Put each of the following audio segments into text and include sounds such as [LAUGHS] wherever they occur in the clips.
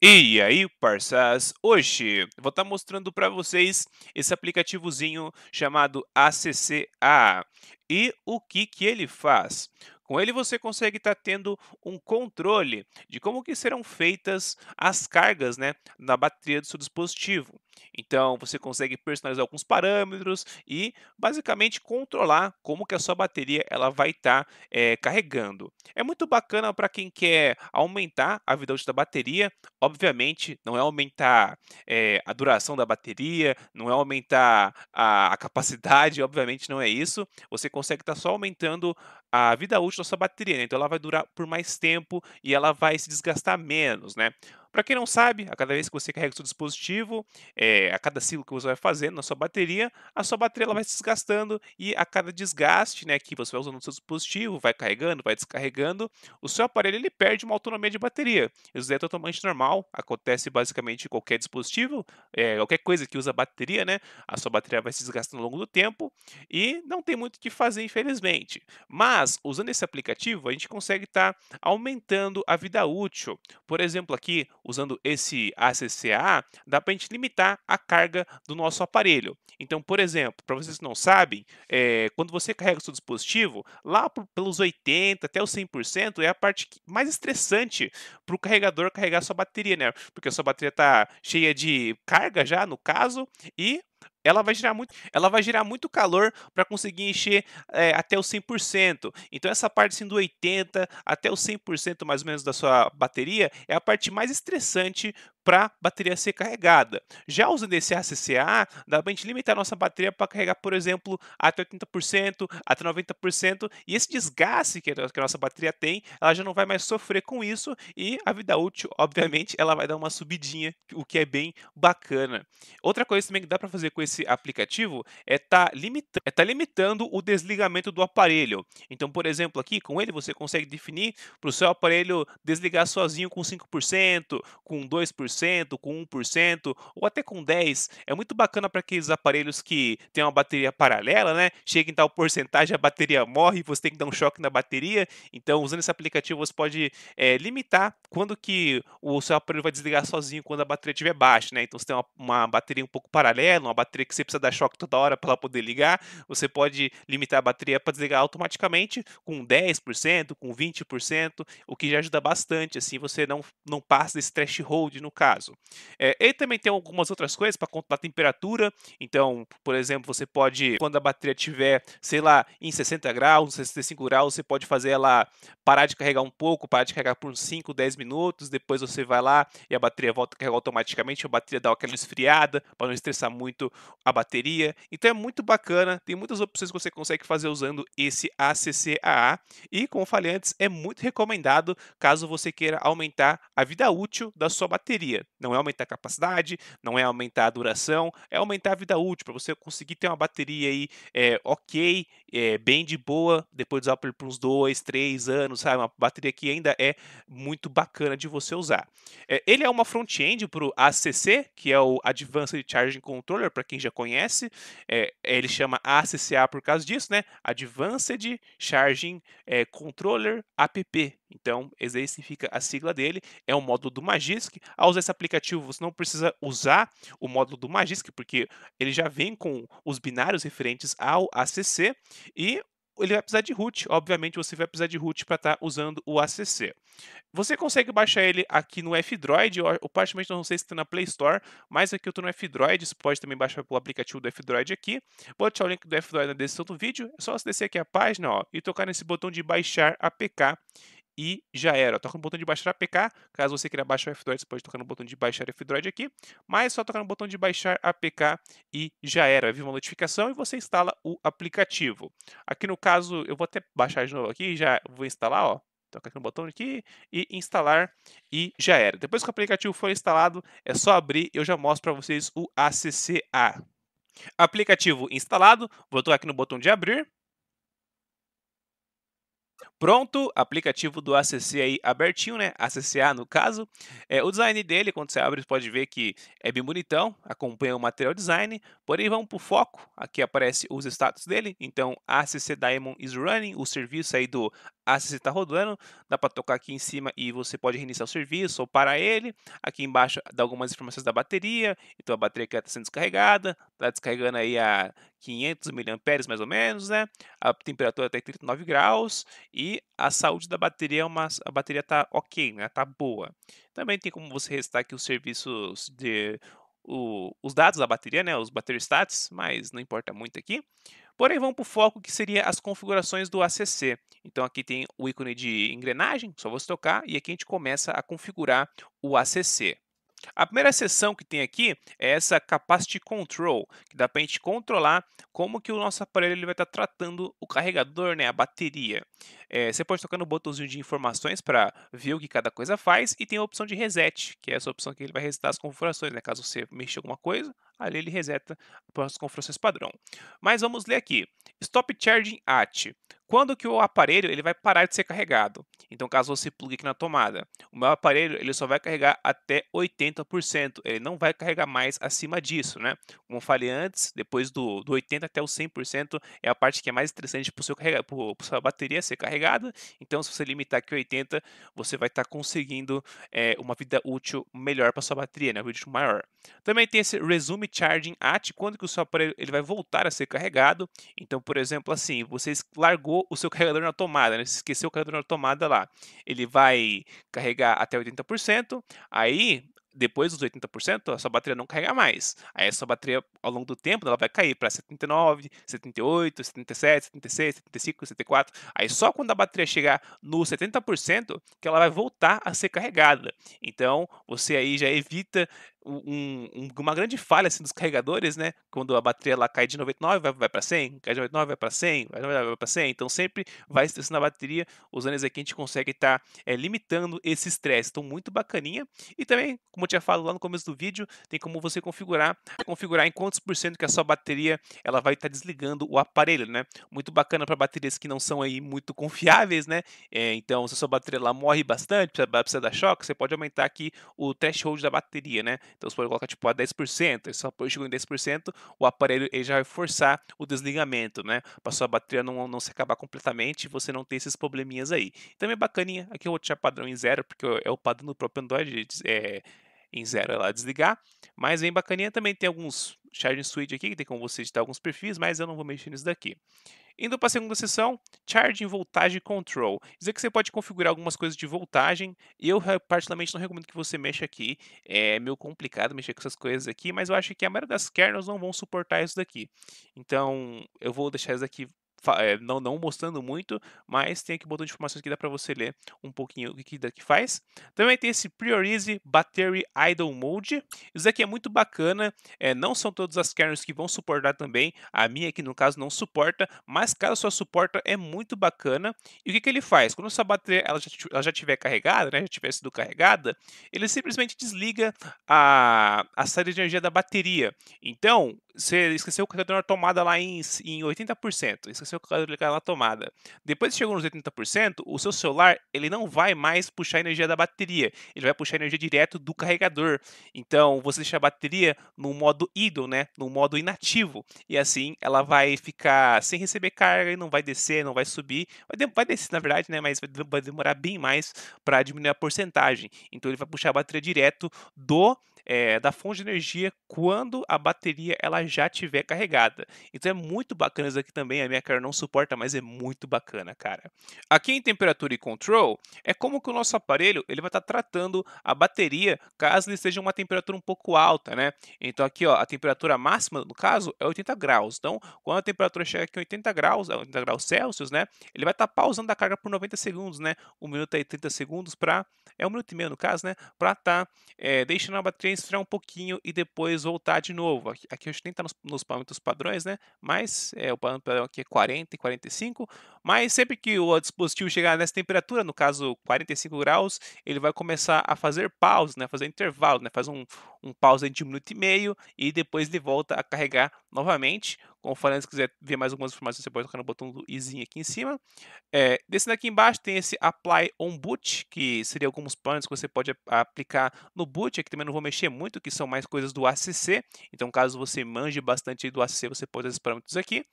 E aí, parças! Hoje vou estar tá mostrando para vocês esse aplicativozinho chamado ACCA e o que, que ele faz. Com ele você consegue estar tá tendo um controle de como que serão feitas as cargas né, na bateria do seu dispositivo. Então você consegue personalizar alguns parâmetros e basicamente controlar como que a sua bateria ela vai estar tá, é, carregando. É muito bacana para quem quer aumentar a vida útil da bateria. Obviamente não é aumentar é, a duração da bateria, não é aumentar a, a capacidade, [LAUGHS] obviamente não é isso. Você consegue estar tá só aumentando a vida útil da sua bateria, né? então ela vai durar por mais tempo e ela vai se desgastar menos, né? Para quem não sabe, a cada vez que você carrega o seu dispositivo, é, a cada ciclo que você vai fazendo na sua bateria, a sua bateria ela vai se desgastando e a cada desgaste né, que você vai usando no seu dispositivo, vai carregando, vai descarregando, o seu aparelho ele perde uma autonomia de bateria. Isso é totalmente normal, acontece basicamente em qualquer dispositivo, é, qualquer coisa que usa bateria, né? A sua bateria vai se desgastando ao longo do tempo e não tem muito o que fazer, infelizmente. Mas, usando esse aplicativo, a gente consegue estar tá aumentando a vida útil. Por exemplo, aqui, usando esse ACCA, dá para a gente limitar a carga do nosso aparelho. Então, por exemplo, para vocês que não sabem, é, quando você carrega o seu dispositivo, lá pelos 80% até os 100% é a parte mais estressante para o carregador carregar sua bateria, né? Porque a sua bateria está cheia de carga já, no caso, e ela vai gerar muito, ela vai gerar muito calor para conseguir encher é, até o 100%. Então essa parte assim, do 80 até o 100% mais ou menos da sua bateria é a parte mais estressante para a bateria ser carregada. Já usando esse ACCA, dá para a gente limitar a nossa bateria para carregar, por exemplo, até 80%, até 90%, e esse desgaste que a nossa bateria tem, ela já não vai mais sofrer com isso, e a vida útil, obviamente, ela vai dar uma subidinha, o que é bem bacana. Outra coisa também que dá para fazer com esse aplicativo é tá estar é tá limitando o desligamento do aparelho. Então, por exemplo, aqui com ele você consegue definir para o seu aparelho desligar sozinho com 5%, com 2%, 0,5%, com 1% ou até com 10%. É muito bacana para aqueles aparelhos que têm uma bateria paralela, né? Chega em tal porcentagem, a bateria morre, você tem que dar um choque na bateria. Então, usando esse aplicativo, você pode é, limitar quando que o seu aparelho vai desligar sozinho quando a bateria estiver baixa, né? Então, você tem uma, uma bateria um pouco paralela, uma bateria que você precisa dar choque toda hora para ela poder ligar. Você pode limitar a bateria para desligar automaticamente com 10%, com 20%, o que já ajuda bastante. Assim, você não, não passa desse threshold no caso caso. É, ele também tem algumas outras coisas para controlar a temperatura. Então, por exemplo, você pode, quando a bateria tiver, sei lá, em 60 graus, 65 graus, você pode fazer ela parar de carregar um pouco, parar de carregar por uns 5, 10 minutos. Depois você vai lá e a bateria volta a carregar automaticamente. A bateria dá aquela esfriada para não estressar muito a bateria. Então é muito bacana. Tem muitas opções que você consegue fazer usando esse ACCAA. E, como falei antes, é muito recomendado caso você queira aumentar a vida útil da sua bateria bateria. Não é aumentar a capacidade, não é aumentar a duração, é aumentar a vida útil, para você conseguir ter uma bateria aí é, ok, é, bem de boa, depois de usar por uns dois, três anos, sabe? Uma bateria que ainda é muito bacana de você usar. É, ele é uma front-end para o ACC, que é o Advanced Charging Controller, para quem já conhece. ele chama ACCA por causa disso, né? Advanced Charging Controller APP então, Exerce fica a sigla dele, é o módulo do Magisk. Ao usar esse aplicativo, você não precisa usar o módulo do Magisk, porque ele já vem com os binários referentes ao ACC e ele vai precisar de root. Obviamente, você vai precisar de root para estar tá usando o ACC. Você consegue baixar ele aqui no F-Droid. Eu, particularmente, não sei se está na Play Store, mas aqui eu estou no F-Droid. Você pode também baixar pelo aplicativo do F-Droid aqui. Vou deixar o link do F-Droid na descrição do vídeo. É só você descer aqui a página ó, e tocar nesse botão de baixar APK e já era. Toca no botão de baixar APK. Caso você queira baixar o F-Droid, você pode tocar no botão de baixar F-Droid aqui. Mas só tocar no botão de baixar APK e já era. Vai uma notificação e você instala o aplicativo. Aqui no caso, eu vou até baixar de novo aqui. Já vou instalar, ó. Toca aqui no botão aqui e instalar e já era. Depois que o aplicativo for instalado, é só abrir. Eu já mostro para vocês o ACCA. Aplicativo instalado, vou tocar aqui no botão de abrir Pronto, aplicativo do ACC aí abertinho, né? ACCA no caso. É, o design dele, quando você abre, você pode ver que é bem bonitão, acompanha o material design. Porém, vamos para o foco. Aqui aparece os status dele. Então, ACC Diamond is running, o serviço aí do a ah, CC está rodando, dá para tocar aqui em cima e você pode reiniciar o serviço ou parar ele. Aqui embaixo dá algumas informações da bateria, então a bateria está sendo descarregada, está descarregando aí a 500 miliamperes mais ou menos, né? A temperatura está em 39 graus e a saúde da bateria é uma, a bateria está ok, né? Está boa. Também tem como você restar aqui os serviços de o, os dados da bateria, né? Os battery stats, mas não importa muito aqui. Porém, vamos para o foco que seria as configurações do ACC. Então aqui tem o ícone de engrenagem, só você tocar, e aqui a gente começa a configurar o ACC. A primeira seção que tem aqui é essa Capacity Control, que dá para a gente controlar como que o nosso aparelho ele vai estar tá tratando o carregador, né, a bateria. É, você pode tocar no botãozinho de informações para ver o que cada coisa faz e tem a opção de reset, que é essa opção que ele vai resetar as configurações, né, caso você mexa alguma coisa, ali ele reseta as configurações padrão. Mas vamos ler aqui. Stop Charging At. Quando que o aparelho ele vai parar de ser carregado? Então, caso você plugue aqui na tomada, o meu aparelho ele só vai carregar até 80%, ele não vai carregar mais acima disso, né? Como eu falei antes, depois do, do 80% até o 100% é a parte que é mais interessante para a sua bateria ser carregada, então se você limitar aqui 80%, você vai estar tá conseguindo é, uma vida útil melhor para sua bateria, né? Uma vida útil maior. Também tem esse Resume Charging At, quando que o seu aparelho ele vai voltar a ser carregado, então, por exemplo, assim, vocês largou o seu carregador na tomada, né? Se esqueceu o carregador na tomada lá. Ele vai carregar até 80%, aí depois dos 80%, a sua bateria não carrega mais. Aí a sua bateria, ao longo do tempo, ela vai cair para 79, 78, 77, 76, 75, 74. Aí só quando a bateria chegar no 70% que ela vai voltar a ser carregada. Então, você aí já evita um, um, uma grande falha assim, dos carregadores, né? Quando a bateria lá cai de 99, vai, vai para 100, cai de 99, vai para 100, vai, vai para 100. Então sempre vai estressando a bateria. Usando isso aqui, a gente consegue estar tá, é, limitando esse estresse. Então, muito bacaninha. E também, como eu tinha falado lá no começo do vídeo, tem como você configurar configurar em quantos por cento que a sua bateria ela vai estar tá desligando o aparelho, né? Muito bacana para baterias que não são aí muito [LAUGHS] confiáveis, né? É, então, se a sua bateria lá morre bastante, precisa, precisa dar choque, você pode aumentar aqui o threshold da bateria, né? Então você pode colocar tipo a 10%, e só chegou em 10%, o aparelho ele já vai forçar o desligamento, né? Para sua bateria não, não se acabar completamente e você não ter esses probleminhas aí. Também é bacaninha, aqui eu vou deixar padrão em zero, porque é o padrão do próprio Android é, em zero é lá desligar. Mas bem bacaninha também tem alguns charging switch aqui, que tem como você editar alguns perfis, mas eu não vou mexer nisso daqui. Indo para a segunda seção, Charging Voltage Control. Dizer que você pode configurar algumas coisas de voltagem. Eu, eh, particularmente, não recomendo que você mexa aqui. É meio complicado mexer com essas coisas aqui, mas eu acho que a maioria das kernels não vão suportar isso daqui. Então, eu vou deixar isso aqui eh, não, não mostrando muito, mas tem aqui um botão de informações que dá para você ler um pouquinho o que daqui faz. Também tem esse Priorize Battery Idle Mode. Isso daqui é muito bacana, é, não são todas as kernels que vão suportar também, a minha aqui no caso não suporta, mas caso só suporta é muito bacana. E o que, que ele faz? Quando sua bateria ela já, ela já tiver carregada, né, já tiver sido carregada, ele simplesmente desliga a, a saída de energia da bateria. Então, você esqueceu que está dando uma tomada lá em, em 80%, esqueceu se eu clicar na tomada. Depois que chegou nos 80%, o seu celular ele não vai mais puxar energia da bateria, ele vai puxar energia direto do carregador. Então você deixa a bateria no modo idle, né, no modo inativo, e assim ela vai ficar sem receber carga e não vai descer, não vai subir, vai, vai descer na verdade, né, mas vai demorar bem mais para diminuir a porcentagem. Então ele vai puxar a bateria direto do é, da fonte de energia quando a bateria ela já tiver carregada. Então é muito bacana isso aqui também. A minha cara não suporta, mas é muito bacana, cara. Aqui em temperatura e control é como que o nosso aparelho ele vai estar tá tratando a bateria caso ele esteja uma temperatura um pouco alta, né? Então aqui ó, a temperatura máxima no caso é 80 graus. Então quando a temperatura chega aqui em 80 graus, 80 eh, graus Celsius, né? Ele vai estar tá pausando a carga por 90 segundos, né? 1 minuto e 30 segundos para é um minuto e meio no caso, né? Para tá, estar eh, é, deixando a bateria esfriar um pouquinho e depois voltar de novo. Aqui, aqui a gente nem está nos, nos parâmetros padrões, né? Mas é, o parâmetro padrão aqui é 40 e 45. Mas sempre que o dispositivo chegar nessa temperatura, no caso 45 graus, ele vai começar a fazer pausas, né? fazer intervalo, né? faz um, um pause de um minuto e meio e depois ele volta a carregar novamente. Conforme se quiser ver mais algumas informações, você pode tocar no botão do izinho aqui em cima. É, descendo aqui embaixo tem esse Apply on Boot, que seria alguns planos que você pode aplicar no boot. Aqui também não vou mexer muito, que são mais coisas do ACC. Então, caso você manje bastante do ACC, você pode usar esses parâmetros aqui.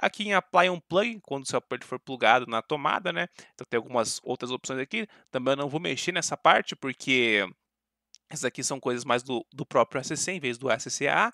Aqui em Apply on Plug, quando o seu aperto for for plugado na tomada, né? Então tem algumas outras opções aqui. Também não vou mexer nessa parte, porque essas aqui são coisas mais do, do próprio ACC em vez do SCA.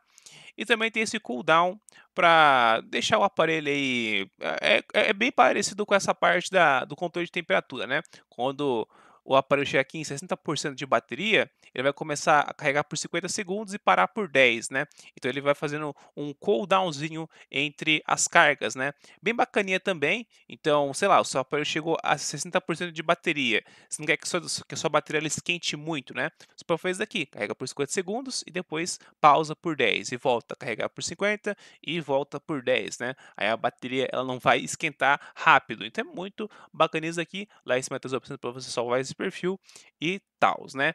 E também tem esse cooldown para deixar o aparelho aí. É, é, é, bem parecido com essa parte da, do controle de temperatura, né? Quando o aparelho chegar aqui em 60% de bateria, ele vai começar a carregar por 50 segundos e parar por 10, né? Então ele vai fazendo um cooldownzinho entre as cargas, né? Bem bacaninha também. Então, sei lá, o seu aparelho chegou a 60% de bateria. Você não quer que, sua, que a sua bateria esquente muito, né? Você pode fazer isso daqui, carrega por 50 segundos e depois pausa por 10 e volta a carregar por 50 e volta por 10, né? Aí a bateria ela não vai esquentar rápido. Então é muito bacana isso aqui. Lá em cima tem as opções para você salvar esse perfil e tal, né?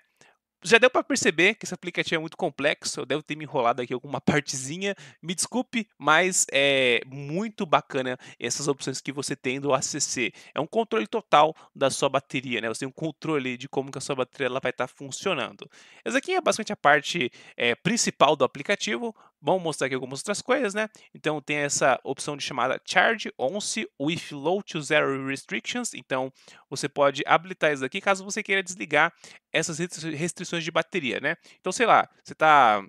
Já deu para perceber que esse aplicativo é muito complexo, eu devo ter me enrolado aqui alguma [LAUGHS] partezinha, me desculpe, mas é muito bacana essas opções que você tem do ACC. É um controle total da sua bateria, né? Você tem um controle de como que a sua bateria ela vai estar tá funcionando. Essa aqui é basicamente a parte é, principal do aplicativo, Vamos mostrar aqui algumas outras coisas, né? Então tem essa opção de chamada Charge Once with Low to Zero Restrictions. Então você pode habilitar isso aqui, caso você queira desligar essas restrições de bateria, né? Então, sei lá, você está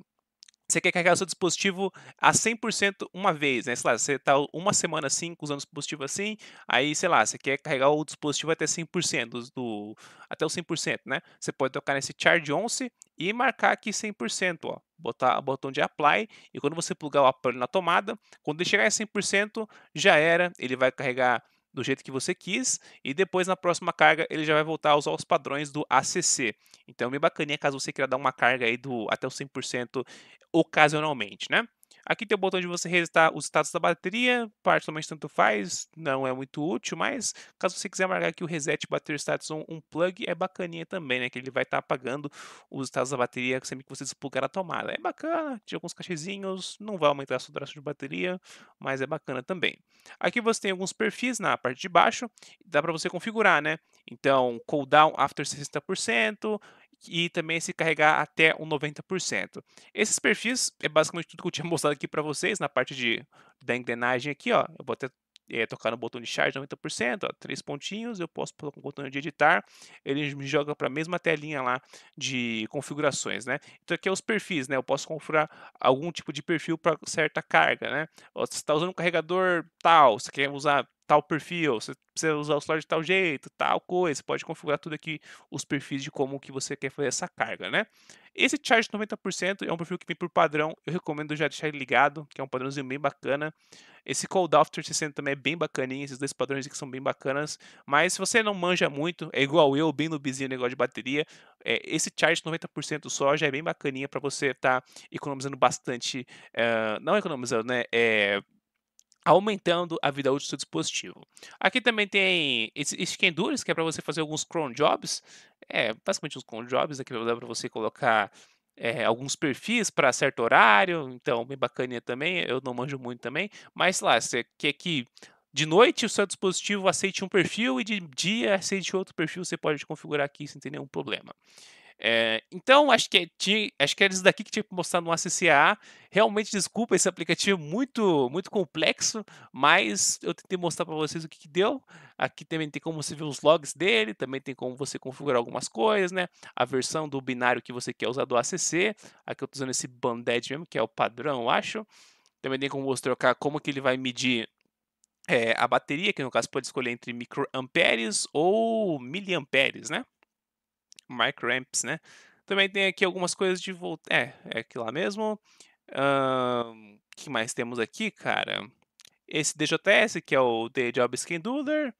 você quer carregar o seu dispositivo a 100% uma vez, né? Sei lá, você está uma semana assim, usando o dispositivo assim, aí, sei lá, você quer carregar o dispositivo até 100%, do, até o 100%, né? Você pode tocar nesse Charge Once e marcar aqui 100%, ó. Botar o botão de apply e quando você plugar o aparelho na tomada, quando ele chegar a 100%, já era, ele vai carregar do jeito que você quis e depois na próxima carga ele já vai voltar a usar os padrões do ACC. Então é bem bacaninha caso você queira dar uma carga aí do até o 100% ocasionalmente, né? Aqui tem o botão de você resetar o status da bateria, particularmente tanto faz, não é muito útil, mas caso você quiser marcar aqui o reset bateria status on um plug, é bacaninha também, né? Que ele vai estar tá apagando os status da bateria sempre que você desplugar a tomada. É bacana, Tinha alguns cachezinhos, não vai aumentar a sua duração de bateria, mas é bacana também. Aqui você tem alguns perfis na parte de baixo, dá para você configurar, né? Então, cooldown after 60%, e também se carregar até um 90%. Esses perfis é basicamente tudo que eu tinha [LAUGHS] mostrado aqui para vocês na parte de, da engrenagem aqui, ó. Eu vou até é, tocar no botão de charge 90%, ó, três pontinhos, eu posso colocar o botão de editar, ele me joga para a mesma telinha lá de configurações, né? Então aqui é os perfis, né? Eu posso configurar algum tipo de perfil para certa carga, né? Você está usando um carregador tal, você quer usar tal perfil, você precisa usar o celular de tal jeito, tal coisa, você pode configurar tudo aqui, os perfis de como que você quer fazer essa carga, né? Esse charge 90% é um perfil que vem por padrão, eu recomendo já deixar ele ligado, que é um padrãozinho bem bacana. Esse cold after 60 também é bem bacaninho, esses dois padrões aqui são bem bacanas, mas se você não manja muito, é igual eu, bem no bizinho negócio de bateria, é, esse charge 90% só já é bem bacaninha para você estar tá economizando bastante, uh, não economizando, né, é, aumentando a vida útil do seu dispositivo. Aqui também tem esse Endurance, que é para você fazer alguns cron jobs, é basicamente os cron jobs, aqui dá para você colocar é, alguns perfis para certo horário, então bem bacaninha também, eu não manjo muito também, mas lá, você quer que de noite o seu dispositivo aceite um perfil e de dia aceite outro perfil, você pode configurar aqui sem ter nenhum problema. É, então, acho que, é acho que era é isso daqui que tinha que mostrar no ACCA. Realmente, desculpa, esse aplicativo é muito, muito complexo, mas eu tentei mostrar para vocês o que, que, deu. Aqui também tem como você ver os logs dele, também tem como você configurar algumas coisas, né? A versão do binário que você quer usar do ACC. Aqui eu estou usando esse Banded mesmo, que é o padrão, eu acho. Também tem como você trocar como que ele vai medir é, a bateria, que no caso pode escolher entre microamperes ou miliamperes, né? Mark Ramps, né? Também tem aqui algumas coisas de volta. É, é aquilo lá mesmo. O um, que mais temos aqui, cara? Esse DJS, que é o The Job Scheduler.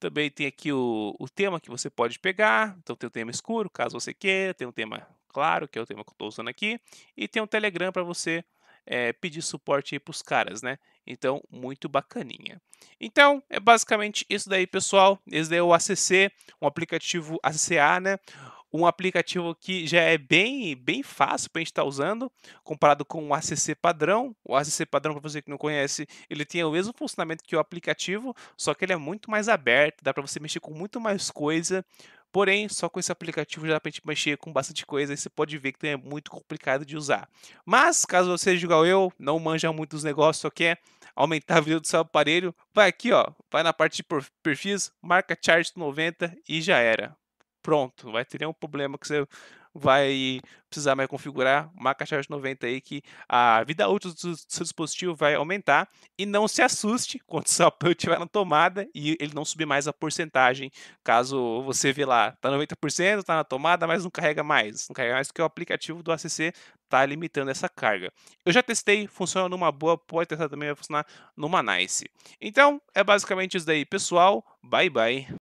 Também tem aqui o, o tema que você pode pegar. Então tem o tema escuro, caso você queira. Tem um tema claro, que é o tema que eu estou usando aqui. E tem um Telegram para você é, pedir suporte aí para os caras, né? Então, muito bacaninha. Então, é basicamente isso daí, pessoal. Esse daí é o ACC, um aplicativo ACA, né? Um aplicativo que já é bem, bem fácil para a gente estar tá usando, comparado com o ACC padrão. O ACC padrão, para você que não conhece, ele tem o mesmo funcionamento que o aplicativo, só que ele é muito mais aberto, dá para você mexer com muito mais coisa, Porém, só com esse aplicativo já dá pra gente mexer com bastante coisa e você pode ver que é muito complicado de usar. Mas, caso você seja igual eu, não manja muito os negócios, só quer aumentar a vida do seu aparelho, vai aqui, ó, vai na parte de perfis, marca chart 90 e já era. Pronto, não vai ter nenhum problema que você vai precisar mais configurar uma caixa de 90 aí que a vida útil do seu dispositivo vai aumentar e não se assuste [LAUGHS] quando o seu apoio estiver na tomada e ele não subir mais a porcentagem, caso você vê lá, tá 90%, tá na tomada, mas não carrega mais, não carrega mais porque o aplicativo do ACC tá limitando essa carga. Eu já testei, funciona numa boa, pode testar também, vai funcionar numa nice. Então, é basicamente isso daí, pessoal. Bye bye.